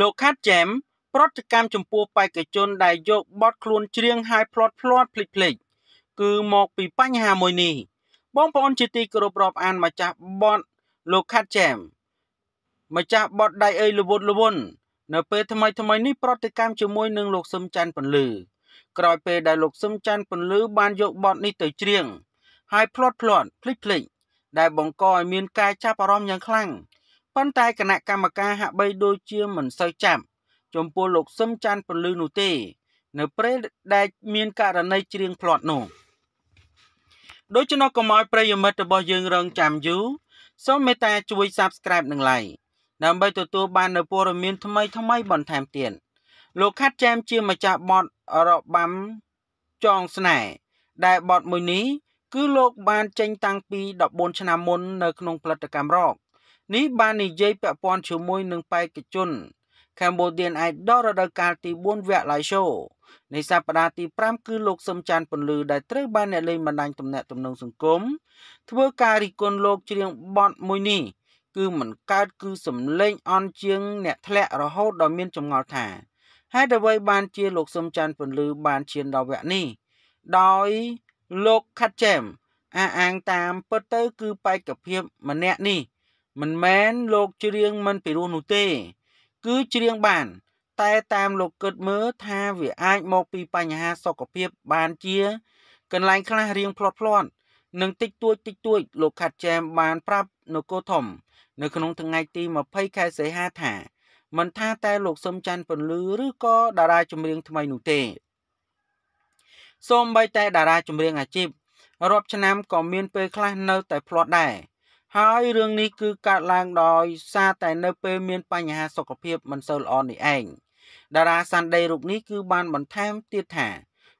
លោក Khat Jam ប្រតិកម្មចំពោះបេក្ខជនដែលយកបត់ខ្លួនច្រៀងហើយផ្លត់ផ្លត់ភ្លេចភ្លេចគឺមកពីបញ្ហាមួយនេះបងប្អូនជាទីគោរពរាប់អានម្ចាស់បត់លោក Khat Jam ម្ចាស់បត់ដៃអីលវុតលវុននៅពេលថ្មីថ្មីនេះប្រតិកម្មជាមួយនឹងលោកសឹមច័ន្ទពន្លឺក្រោយពេលដែលលោកសឹមច័ន្ទពន្លឺបានយកបទនេះទៅច្រៀងហើយផ្លត់ផ្លត់ភ្លេចភ្លេចដែលបង្កឲ្យមានការចាប់អារម្មណ៍យ៉ាងខ្លាំងប៉ុន្តែគណៈកម្មការហាក់បីដូចជាមិនសូវចាប់ ចំពោះលោកសឹមច័ន្ទពលឺនោះទេ នៅពេលដែលមានករណីច្រៀងផ្លាត់នោះដូច្នោះកុំឲ្យប្រិយមិត្តរបស់យើងរងចាំយូរសូមមេត្តា ជួយ Subscribe និង Like ដើម្បីទទួលបាននូវព័ត៌មានថ្មីថ្មីបន្ថែមទៀតលោកខាត់ចែមជាម្ចាស់បទរបាំចងស្នេហ៍ដែលបទមួយនេះគឺលោកបានចេញ តាំងពី14ឆ្នាំមុននៅ ក្នុងផលិតកម្មរកនេះបាននិយាយពាក់ព័ន្ធជាមួយនឹងបេក្ខជន Cambodian Idol រដូវកាលទី4វគ្គ Live Show នៃសប្តាហ៍ទី5គឺលោកសឹមច័ន្ទពន្លឺដែលត្រូវបានអ្នកលេងបណ្ដាញទំនាក់ទំនងសង្គមធ្វើការរិះគន់លោកច្រៀងបទមួយនេះគឺមិនកើត គឺសំលេងអន់ជាង អ្នកធ្លាក់រហូតដល់មានចម្ងល់ថាហេតុអ្វីបានជាលោកសឹមច័ន្ទពន្លឺបានឈានដល់វគ្គនេះ ដោយលោកខាត់ចែមអះអាងតាមពិតទៅគឺបេក្ខភាពម្នាក់នេះមិនមែនលោកច្រៀងមិនពិរោះនោះទេ គឺច្រៀងបាន តែតាមលោកគិតមើលថាវាអាចមកពីបញ្ហាសុខភាពបានជា កន្លែងខ្លះរៀងផ្លត់ផ្លន់និងតិចតួចតិចតួច លោកខាត់ចែមបានប្រាប់នគរធំ នៅក្នុងថ្ងៃទី20ខែសីហាថា មិនថាតែលោកសឹមច័ន្ទពន្លឺឬក៏តារាចម្រៀងថ្មីនោះទេសូម្បីតែតារាចម្រៀងអាជីពរាប់ឆ្នាំក៏មានពេលខ្លះនៅតែផ្លាត់ដែរហើយរឿងនេះគឺកើតឡើងដោយសារតែនៅពេលមាន បញ្ហាសុខភាពមិនសូវល្អនេះឯងតារាសាន់ដេរូបនេះគឺបានបន្ថែមទៀតថា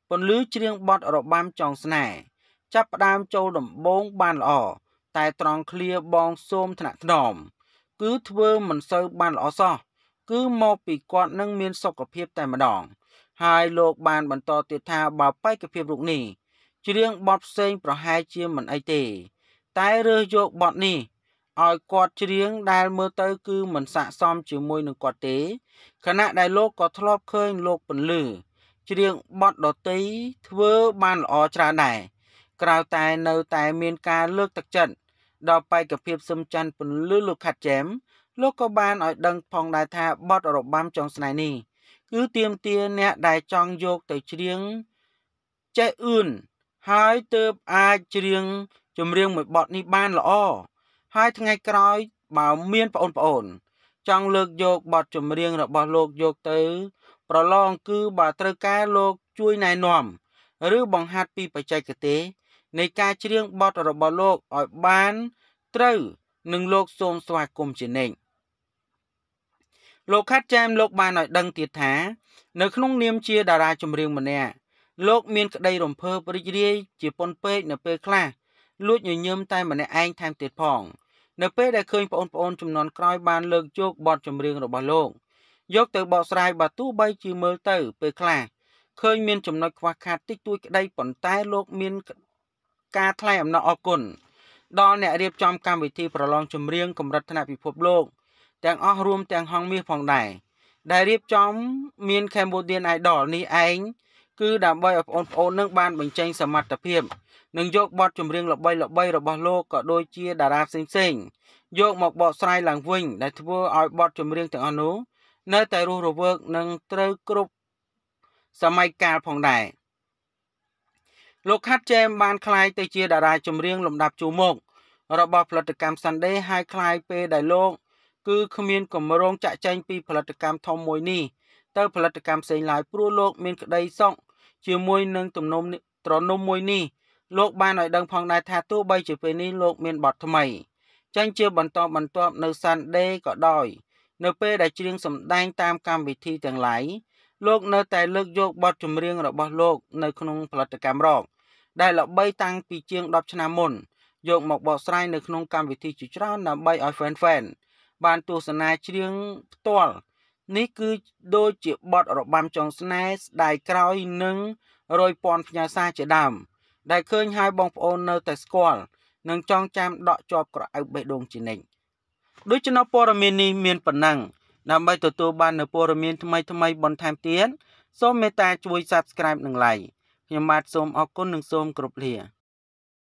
ពន្លឺច្រៀងបត់របាំចងស្នេហ៍ចាប់ផ្ដើមចូលដំបូងបានល្អតែត្រង់ឃ្លាបងសូមថ្នាក់ថ្នមគឺធ្វើមិនសូវបានល្អសោះគឺមកពីគាត់នឹងមានសុខភាព តែម្ដង ហើយលោកបាន បន្តទៀតថាបើបេក្ខភាពរូបនេះច្រៀងបត់ផ្សេងប្រហែលជាមិនអីទេតែរើសយកបទនេះឲ្យគាត់ច្រៀងដែលមើលទៅគឺមិនស័កសមជាមួយនឹងគាត់ទេខណៈដែលលោកក៏ធ្លាប់ឃើញលោកពន្លឺច្រៀងបទដតីធ្វើបានល្អច្រើនដែរក្រៅតែនៅតែមានការលើកទឹកចិត្តដល់បេក្ខភាពសឹមច័ន្ទពន្លឺលោកខាត់ចែមលោកក៏បានឲ្យដឹងផងដែរថាបទរបាំចងស្នេហ៍នេះគឺទៀមទាអ្នកដែលចង់យកទៅច្រៀងចេះអឿនហើយទើបអាចច្រៀងចម្រៀងមួយបទនេះបានល្អ ហើយថ្ងៃក្រោយ បើមានប្អូនប្អូន ចង់លើកយកបទចម្រៀងរបស់លោកយកទៅ ប្រឡងគឺបើត្រូវការលោកជួយណែនាំ ឬបង្ហាត់ពីបច្ចេកទេសនៃការច្រៀងបទរបស់លោកឲ្យបានត្រូវនឹងលោកសូមស្វាគមន៍ជានិច្ចលោកខាត់ចែមលោកបានឲ្យដឹងទៀតថា នៅក្នុងនាមជាតារាចម្រៀងម្នាក់លោកមានក្តីរំភើបរីករាយជាពន់ពេកនៅពេលខ្លះលួចញញឹមតែម្នាក់ឯងថែមទៀតផងនៅពេលដែលឃើញប្អូនៗចំនួនក្រោយបានលើកជោគបទចម្រៀងរបស់លោកយក ទៅបកស្រាយបើទោះបីជាមើលទៅ ពេលខ្លះឃើញមានចំណុចខ្វះខាតតិចតួចក្តីប៉ុន្តែលោកមានការថ្លែងអំណរអគុណដល់អ្នករៀបចំកម្មវិធី ប្រឡងចម្រៀងកម្រិតថ្នាក់ពិភពលោកទាំងអស់រួមទាំងហងមាសផងដែរដែលរៀបចំ មាន Cambodian Idol នេះឯងគឺដើម្បីឲ្យបងប្អូននឹងបានបញ្ចេញសមត្ថភាពនិងយកបទចម្រៀងល្បីល្បីរបស់លោកក៏ដូចជាតារាផ្សេងផ្សេងយកមកបកស្រាយឡើងវិញ ដែលធ្វើឲ្យបទចម្រៀងទាំងអស់នោះនៅ តែរស់រវើកនិងត្រូវគ្រប់សម័យកាលផងដែរលោកខាត់ចែមបានក្លាយទៅជាតារាចម្រៀងលំដាប់ជួរមុខរបស់ផលិតកម្ម Sunday ហើយក្លាយពេលដែលលោក គឺ គ្មានកម្រងចាក់ចែងពីផលិតកម្មធំមួយនេះទៅផលិតកម្មផ្សេងឡើយព្រោះលោកមានក្តីសុខជាមួយនឹងទំនុំត្រនំមួយនេះលោកបានឲ្យដឹងផងដែរថាទោះបីជាពេលនេះលោកមានបទថ្មីចាញ់ជាបន្តបន្ទាប់នៅ Sunday ក៏ដោយ នៅពេលដែលច្រៀងសម្ដែងតាមកម្មវិធីទាំងឡាយលោកនៅតែលើកយកបទចម្រៀងរបស់លោកនៅក្នុងផលិតកម្មរកដែលល្បីតាំងពីជាង10ឆ្នាំមុនយកមកបកស្រាយនៅក្នុងកម្មវិធីជាច្រើនដើម្បីឲ្យ fan fan បានទស្សនាច្រៀងផ្ទាល់នេះគឺដូចជាបទរបាំចងស្នេហ៍ស្ដាយក្រោយនិងរយពាន់ផ្ញើសារជាដើមដែលឃើញហើយបងប្អូននៅតែស្គាល់និងចងចាំ ដកជាប់ក្រអៅបេះដូងជានិច្ចដូច្នោះព័ត៌មាននេះមានប៉ុណ្ណឹងដើម្បីទទួលបាននូវព័ត៌មានថ្មីថ្មីបន្ថែមទៀតសូមមេត្តាជួយ Subscribe និង Like ខ្ញុំបាទសូមអរគុណនិងសូមគោរពលា